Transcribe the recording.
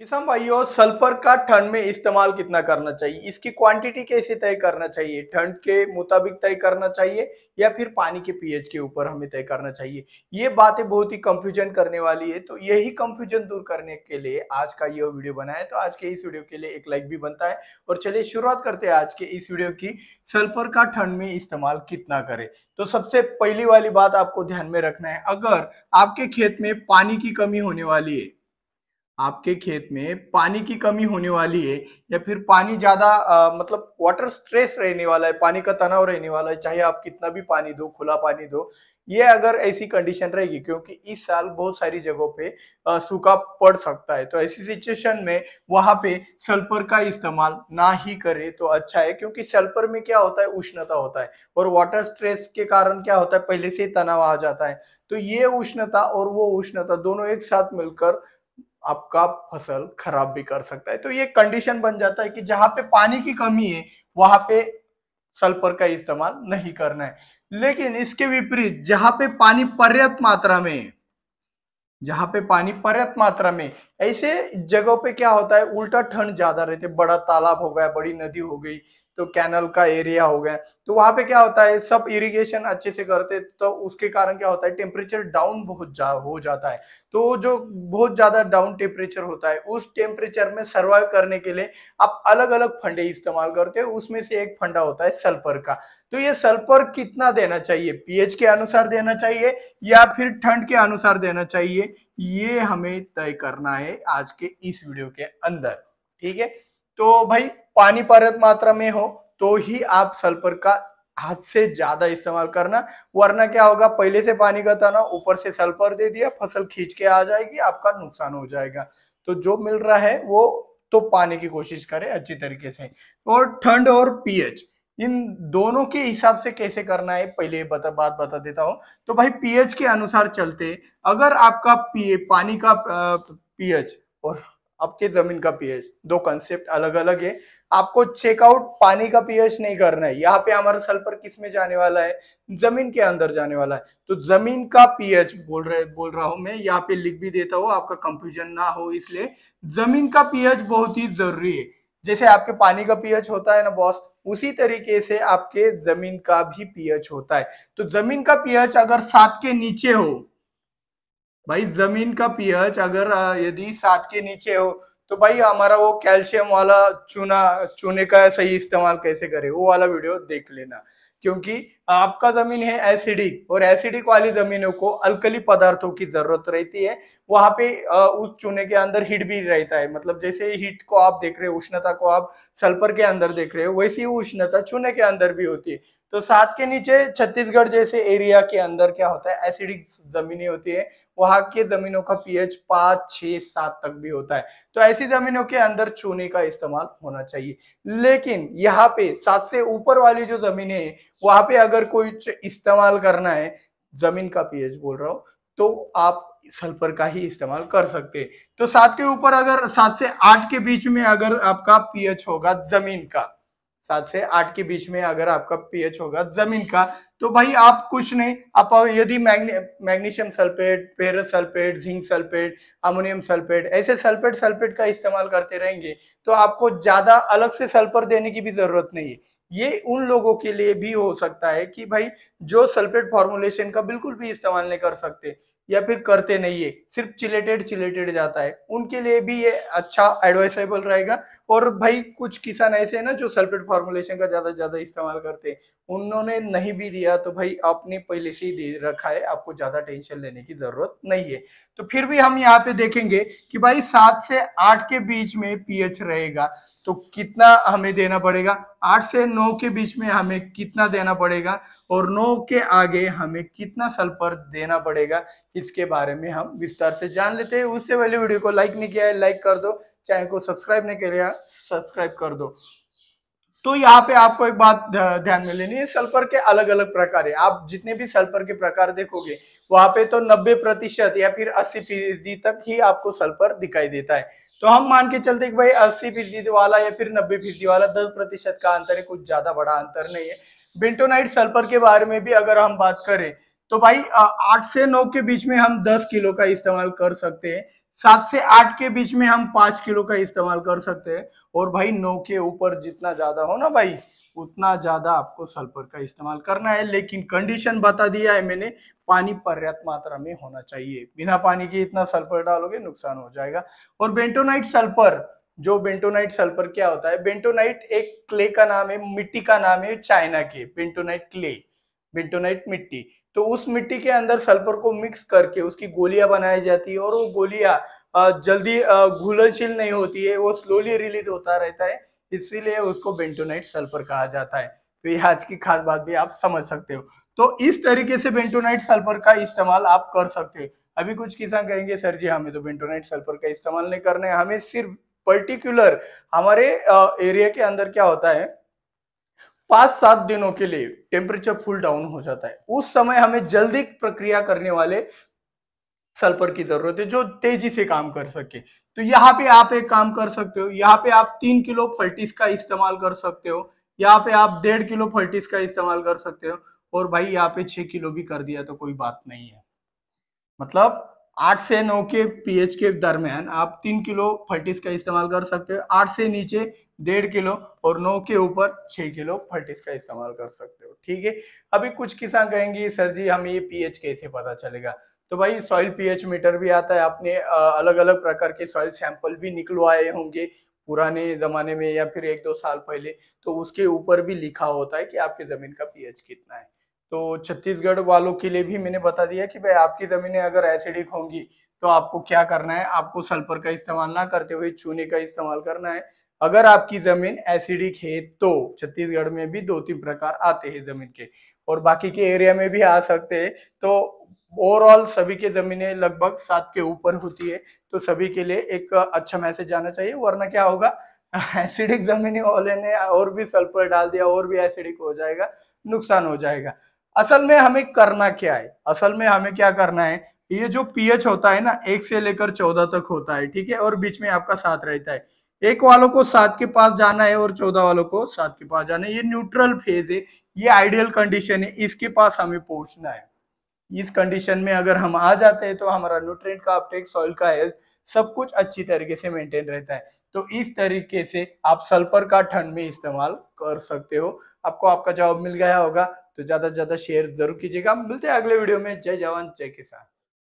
किसान भाइयों सल्फर का ठंड में इस्तेमाल कितना करना चाहिए इसकी क्वांटिटी कैसे तय करना चाहिए ठंड के मुताबिक तय करना चाहिए या फिर पानी के पीएच के ऊपर हमें तय करना चाहिए ये बातें बहुत ही कंफ्यूजन करने वाली है तो यही कंफ्यूजन दूर करने के लिए आज का यह वीडियो बनाया तो आज के इस वीडियो के लिए एक लाइक भी बनता है और चलिए शुरुआत करते हैं आज के इस वीडियो की सल्फर का ठंड में इस्तेमाल कितना करें तो सबसे पहली वाली बात आपको ध्यान में रखना है अगर आपके खेत में पानी की कमी होने वाली है आपके खेत में पानी की कमी होने वाली है या फिर पानी ज्यादा मतलब वाटर स्ट्रेस रहने वाला है पानी का तनाव रहने वाला है चाहे आप कितना भी पानी दो खुला पानी दो ये अगर ऐसी कंडीशन रहेगी क्योंकि इस साल बहुत सारी जगहों पे सूखा पड़ सकता है तो ऐसी सिचुएशन में वहां पे सल्फर का इस्तेमाल ना ही करे तो अच्छा है क्योंकि सल्फर में क्या होता है उष्णता होता है और वाटर स्ट्रेस के कारण क्या होता है पहले से तनाव आ जाता है तो ये उष्णता और वो उष्णता दोनों एक साथ मिलकर आपका फसल खराब भी कर सकता है तो ये कंडीशन बन जाता है कि जहां पे पानी की कमी है वहां पे सल्फर का इस्तेमाल नहीं करना है लेकिन इसके विपरीत जहां पे पानी पर्याप्त मात्रा में जहां पे पानी पर्याप्त मात्रा में ऐसे जगहों पे क्या होता है उल्टा ठंड ज्यादा रहते बड़ा तालाब हो गया बड़ी नदी हो गई तो कैनल का एरिया हो गया तो वहां पे क्या होता है सब इरिगेशन अच्छे से करते तो उसके कारण क्या होता है टेम्परेचर डाउन बहुत जा, हो जाता है तो जो बहुत ज्यादा डाउन टेम्परेचर होता है उस टेम्परेचर में सर्वाइव करने के लिए आप अलग अलग फंडे इस्तेमाल करते हैं उसमें से एक फंडा होता है सल्फर का तो ये सल्फर कितना देना चाहिए पीएच के अनुसार देना चाहिए या फिर ठंड के अनुसार देना चाहिए ये हमें तय करना है आज के इस वीडियो के अंदर ठीक है तो भाई पानी पर्याप्त मात्रा में हो तो ही आप सल्फर का हाथ से ज्यादा इस्तेमाल करना वरना क्या होगा पहले से पानी का तना ऊपर से सल्फर दे दिया फसल खींच के आ जाएगी आपका नुकसान हो जाएगा तो जो मिल रहा है वो तो पाने की कोशिश करें अच्छी तरीके से और ठंड और पीएच इन दोनों के हिसाब से कैसे करना है पहले बता बात बता देता हूं तो भाई पीएच के अनुसार चलते अगर आपका पानी का पीएच और आपके जमीन का पीएच दो कंसेप्ट अलग अलग है आपको चेकआउट पानी का पीएच नहीं करना है यहाँ पे हमारा सल्फर किस में जाने वाला है जमीन के अंदर जाने वाला है तो जमीन का पीएच बोल रहे बोल रहा हूं मैं यहाँ पे लिख भी देता हूँ आपका कंफ्यूजन ना हो इसलिए जमीन का पीएच बहुत ही जरूरी है जैसे आपके पानी का पीएच होता है ना बॉस उसी तरीके से आपके जमीन का भी पीएच होता है तो जमीन का पीएच अगर सात के नीचे हो भाई जमीन का पीएच अगर यदि सात के नीचे हो तो भाई हमारा वो कैल्शियम वाला चूना चूने का सही इस्तेमाल कैसे करें वो वाला वीडियो देख लेना क्योंकि आपका जमीन है एसिडिक और एसिडिक वाली जमीनों को अल्कली पदार्थों की जरूरत रहती है वहां पे उस चूने के अंदर हीट भी रहता है मतलब जैसे हीट को आप देख रहे हो उष्णता को आप सल्फर के अंदर देख रहे हो वैसी उष्णता चूने के अंदर भी होती है तो सात के नीचे छत्तीसगढ़ जैसे एरिया के अंदर क्या होता है एसिडिक जमीनें होती है वहां के जमीनों का पीएच पांच छह सात तक भी होता है तो ऐसी जमीनों के अंदर चूने का इस्तेमाल होना चाहिए लेकिन यहाँ पे सात से ऊपर वाली जो जमीन है वहां पे अगर कोई इस्तेमाल करना है जमीन का पीएच बोल रहा हूं तो आप सल्फर का ही इस्तेमाल कर सकते हैं तो सात के ऊपर अगर सात से आठ के बीच में अगर आपका पीएच होगा जमीन का सात से आठ के बीच में अगर आपका पीएच होगा जमीन का तो भाई आप कुछ नहीं आप यदि magne, magnesium sulphate ferrous sulphate zinc sulphate ammonium sulphate ऐसे सल्फेट सल्फेट का इस्तेमाल करते रहेंगे तो आपको ज्यादा अलग से सल्फर देने की भी जरूरत नहीं है ये उन लोगों के लिए भी हो सकता है कि भाई जो सल्फेट फॉर्मुलेशन का बिल्कुल भी इस्तेमाल नहीं कर सकते या फिर करते नहीं है सिर्फ चिलेटेड चिलेटेड जाता है उनके लिए भी ये अच्छा एडवाइसेबल रहेगा और भाई कुछ किसान ऐसे हैं ना जो सल्फेट फॉर्मुलेशन का ज़्यादा ज़्यादा इस्तेमाल करते हैं उन्होंने नहीं भी दिया तो भाई आपने पहले से ही दे रखा है आपको ज़्यादा टेंशन लेने की ज़रूरत नहीं है तो फिर भी हम यहाँ पे देखेंगे कि भाई सात से आठ के बीच में पीएच रहेगा तो कितना हमें देना पड़ेगा आठ से नौ के बीच में हमें कितना देना पड़ेगा और नौ के आगे हमें कितना सल्फर देना पड़ेगा इसके बारे में हम विस्तार से जान लेते हैं उससे पहले वीडियो को लाइक नहीं किया है लाइक कर दो चैनल को सब्सक्राइब नहीं किया सब्सक्राइब कर दो तो यहाँ पे आपको एक बात ध्यान में लेनी है सल्फर के अलग अलग प्रकार है आप जितने भी सल्फर के प्रकार देखोगे वहां पे तो 90 प्रतिशत या फिर 80 फीसदी तक ही आपको सल्फर दिखाई देता है तो हम मान के चलते कि भाई 80 फीसदी वाला या फिर 90 फीसदी वाला 10 प्रतिशत का अंतर है कुछ ज्यादा बड़ा अंतर नहीं है बिंटोनाइट सल्फर के बारे में भी अगर हम बात करें तो भाई आठ से नौ के बीच में हम दस किलो का इस्तेमाल कर सकते हैं सात से आठ के बीच में हम पांच किलो का इस्तेमाल कर सकते हैं और भाई नौ के ऊपर जितना ज्यादा हो ना भाई उतना ज्यादा आपको सल्फर का इस्तेमाल करना है लेकिन कंडीशन बता दिया है मैंने पानी पर्याप्त मात्रा में होना चाहिए बिना पानी के इतना सल्फर डालोगे नुकसान हो जाएगा और बेंटोनाइट सल्फर जो बेंटोनाइट सल्फर क्या होता है बेंटोनाइट एक क्ले का नाम है मिट्टी का नाम है चाइना के बेंटोनाइट क्ले बेंटोनाइट मिट्टी तो उस मिट्टी के अंदर सल्फर को मिक्स करके उसकी गोलियां बनाई जाती है और वो गोलियां जल्दी घुलनशील नहीं होती है वो स्लोली रिलीज होता रहता है इसीलिए उसको बेंटोनाइट सल्फर कहा जाता है तो ये आज की खास बात भी आप समझ सकते हो तो इस तरीके से बेंटोनाइट सल्फर का इस्तेमाल आप कर सकते हो अभी कुछ किसान कहेंगे सर जी हमें तो बेंटोनाइट सल्फर का इस्तेमाल नहीं करना है हमें सिर्फ पर्टिकुलर हमारे एरिया के अंदर क्या होता है पांच सात दिनों के लिए टेम्परेचर फुल डाउन हो जाता है उस समय हमें जल्दी प्रक्रिया करने वाले सल्फर की जरूरत है जो तेजी से काम कर सके तो यहाँ पे आप एक काम कर सकते हो यहाँ पे आप तीन किलो फल्टिस का इस्तेमाल कर सकते हो यहाँ पे आप डेढ़ किलो फल्टिस का इस्तेमाल कर सकते हो और भाई यहाँ पे छह किलो भी कर दिया तो कोई बात नहीं है मतलब आठ से नौ के पीएच के दरमियान आप तीन किलो फर्टिस का इस्तेमाल कर सकते हो आठ से नीचे डेढ़ किलो और नौ के ऊपर छह किलो फर्टिस का इस्तेमाल कर सकते हो ठीक है अभी कुछ किसान कहेंगे सर जी हमें ये पीएच कैसे पता चलेगा तो भाई सॉइल पीएच मीटर भी आता है आपने अलग अलग प्रकार के सॉइल सैंपल भी निकलवाए होंगे पुराने जमाने में या फिर एक दो साल पहले तो उसके ऊपर भी लिखा होता है कि आपके जमीन का पीएच कितना है तो छत्तीसगढ़ वालों के लिए भी मैंने बता दिया कि भाई आपकी ज़मीनें अगर एसिडिक होंगी तो आपको क्या करना है आपको सल्फर का इस्तेमाल ना करते हुए चूने का इस्तेमाल करना है अगर आपकी ज़मीन एसिडिक है तो छत्तीसगढ़ में भी दो तीन प्रकार आते हैं ज़मीन के और बाकी के एरिया में भी आ सकते हैं तो ओवरऑल सभी के ज़मीनें लगभग सात के ऊपर होती है तो सभी के लिए एक अच्छा मैसेज आना चाहिए वरना क्या होगा एसिडिक ज़मीन वाले ने और भी सल्फर डाल दिया और भी एसिडिक हो जाएगा नुकसान हो जाएगा असल में हमें करना क्या है असल में हमें क्या करना है ये जो पीएच होता है ना एक से लेकर चौदह तक होता है ठीक है और बीच में आपका साथ रहता है एक वालों को सात के पास जाना है और चौदह वालों को सात के पास जाना है ये न्यूट्रल फेज है ये आइडियल कंडीशन है इसके पास हमें पहुंचना है इस कंडीशन में अगर हम आ जाते हैं तो हमारा न्यूट्रिएंट का अपटेक सॉइल का हेल्थ सब कुछ अच्छी तरीके से मेंटेन रहता है तो इस तरीके से आप सल्फर का ठंड में इस्तेमाल कर सकते हो आपको आपका जवाब मिल गया होगा तो ज्यादा से ज्यादा शेयर जरूर कीजिएगा मिलते हैं अगले वीडियो में जय जवान जय किसान